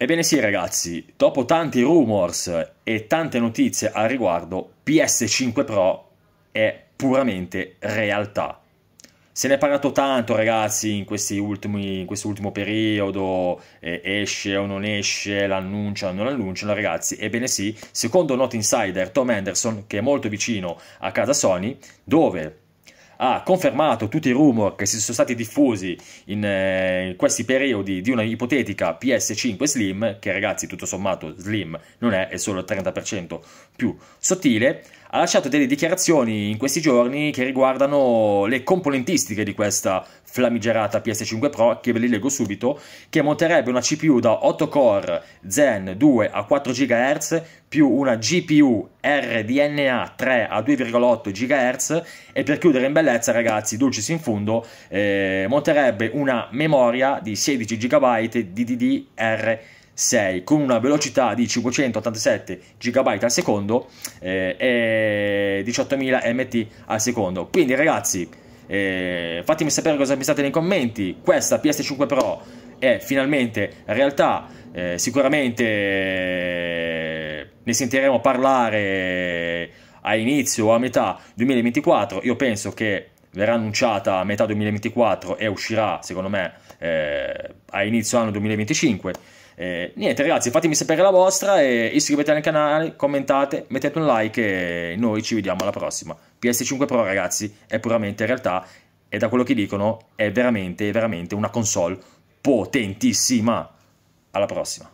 Ebbene sì ragazzi, dopo tanti rumors e tante notizie al riguardo, PS5 Pro è puramente realtà. Se ne è parlato tanto ragazzi in, ultimi, in quest'ultimo periodo, eh, esce o non esce, l'annuncia o non l'annunciano ragazzi, ebbene sì, secondo Not Insider Tom Anderson, che è molto vicino a casa Sony, dove ha confermato tutti i rumor che si sono stati diffusi in, eh, in questi periodi di una ipotetica PS5 Slim, che ragazzi tutto sommato Slim non è, è solo il 30% più sottile, ha lasciato delle dichiarazioni in questi giorni che riguardano le componentistiche di questa flamigerata PS5 Pro, che ve li leggo subito, che monterebbe una CPU da 8 core Zen 2 a 4 GHz più una GPU RDNA 3 a 2,8 GHz e per chiudere in bellezza ragazzi, dulcis in fondo, eh, monterebbe una memoria di 16 GB di DDR 6 con una velocità di 587 GB al secondo eh, e 18.000 MT al secondo. Quindi ragazzi, eh, fatemi sapere cosa pensate nei commenti. Questa PS5 Pro è finalmente realtà, eh, sicuramente eh, ne sentiremo parlare a inizio o a metà 2024. Io penso che verrà annunciata a metà 2024 e uscirà, secondo me, eh, a inizio anno 2025. Eh, niente ragazzi, fatemi sapere la vostra e iscrivetevi al canale, commentate, mettete un like e noi ci vediamo alla prossima. PS5 Pro ragazzi è puramente realtà e da quello che dicono è veramente, veramente una console potentissima. Alla prossima.